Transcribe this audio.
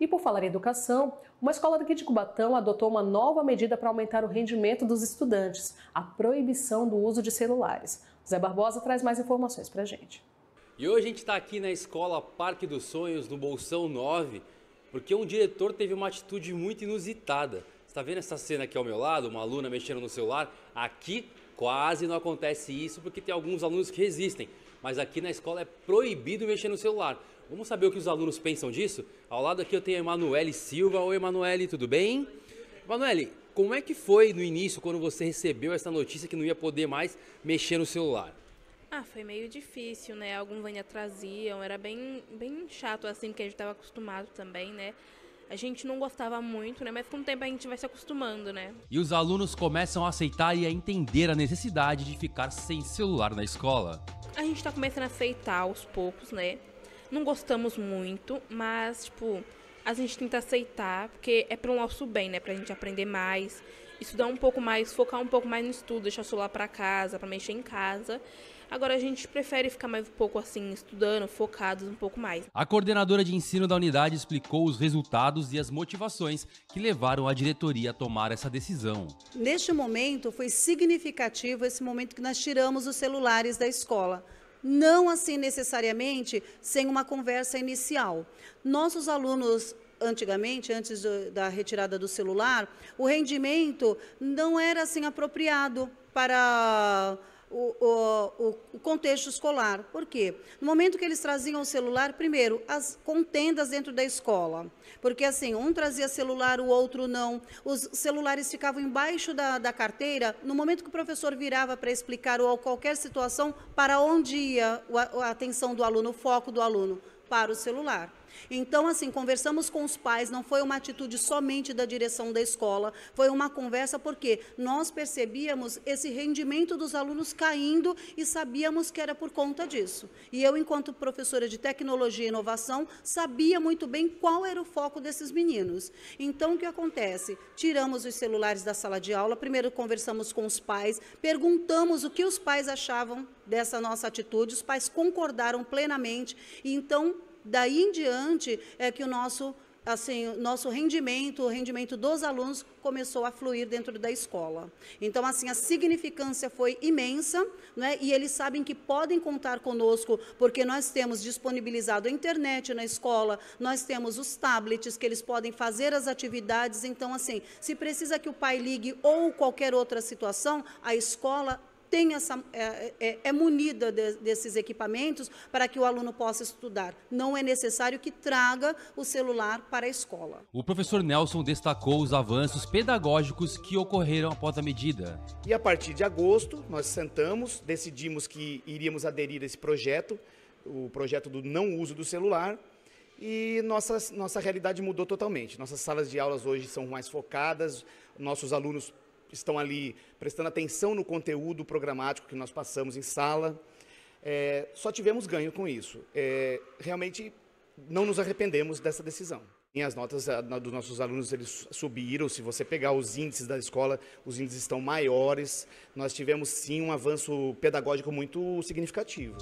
E por falar em educação, uma escola daqui de Cubatão adotou uma nova medida para aumentar o rendimento dos estudantes, a proibição do uso de celulares. Zé Barbosa traz mais informações para a gente. E hoje a gente está aqui na escola Parque dos Sonhos, do Bolsão 9, porque um diretor teve uma atitude muito inusitada. Você está vendo essa cena aqui ao meu lado, uma aluna mexendo no celular? Aqui quase não acontece isso porque tem alguns alunos que resistem mas aqui na escola é proibido mexer no celular. Vamos saber o que os alunos pensam disso? Ao lado aqui eu tenho a Emanuele Silva. Oi, Emanuele, tudo bem? Emanuele, como é que foi no início quando você recebeu essa notícia que não ia poder mais mexer no celular? Ah, foi meio difícil, né? Alguns vinha traziam, era bem, bem chato assim, porque a gente estava acostumado também, né? A gente não gostava muito, né? Mas com o tempo a gente vai se acostumando, né? E os alunos começam a aceitar e a entender a necessidade de ficar sem celular na escola a gente tá começando a aceitar aos poucos, né? Não gostamos muito, mas, tipo, a gente tenta aceitar, porque é para o nosso bem, né? Para a gente aprender mais, estudar um pouco mais, focar um pouco mais no estudo, deixar o celular para casa, para mexer em casa. Agora a gente prefere ficar mais um pouco assim, estudando, focados um pouco mais. A coordenadora de ensino da unidade explicou os resultados e as motivações que levaram a diretoria a tomar essa decisão. Neste momento, foi significativo esse momento que nós tiramos os celulares da escola não assim necessariamente sem uma conversa inicial. Nossos alunos antigamente, antes do, da retirada do celular, o rendimento não era assim apropriado para o, o, o, contexto escolar. Por quê? No momento que eles traziam o celular, primeiro, as contendas dentro da escola. Porque, assim, um trazia celular, o outro não. Os celulares ficavam embaixo da, da carteira. No momento que o professor virava para explicar ou qualquer situação, para onde ia a atenção do aluno, o foco do aluno? para o celular. Então, assim, conversamos com os pais, não foi uma atitude somente da direção da escola, foi uma conversa porque nós percebíamos esse rendimento dos alunos caindo e sabíamos que era por conta disso. E eu, enquanto professora de tecnologia e inovação, sabia muito bem qual era o foco desses meninos. Então, o que acontece? Tiramos os celulares da sala de aula, primeiro conversamos com os pais, perguntamos o que os pais achavam dessa nossa atitude, os pais concordaram plenamente, e então, daí em diante, é que o nosso assim, nosso rendimento, o rendimento dos alunos começou a fluir dentro da escola. Então, assim, a significância foi imensa, né? E eles sabem que podem contar conosco, porque nós temos disponibilizado a internet na escola, nós temos os tablets que eles podem fazer as atividades. Então, assim, se precisa que o pai ligue ou qualquer outra situação, a escola tem essa, é, é, é munida de, desses equipamentos para que o aluno possa estudar. Não é necessário que traga o celular para a escola. O professor Nelson destacou os avanços pedagógicos que ocorreram após a medida. E a partir de agosto, nós sentamos, decidimos que iríamos aderir a esse projeto, o projeto do não uso do celular. E nossa, nossa realidade mudou totalmente. Nossas salas de aulas hoje são mais focadas, nossos alunos estão ali prestando atenção no conteúdo programático que nós passamos em sala. É, só tivemos ganho com isso. É, realmente não nos arrependemos dessa decisão. E as notas dos nossos alunos eles subiram. Se você pegar os índices da escola, os índices estão maiores. Nós tivemos sim um avanço pedagógico muito significativo.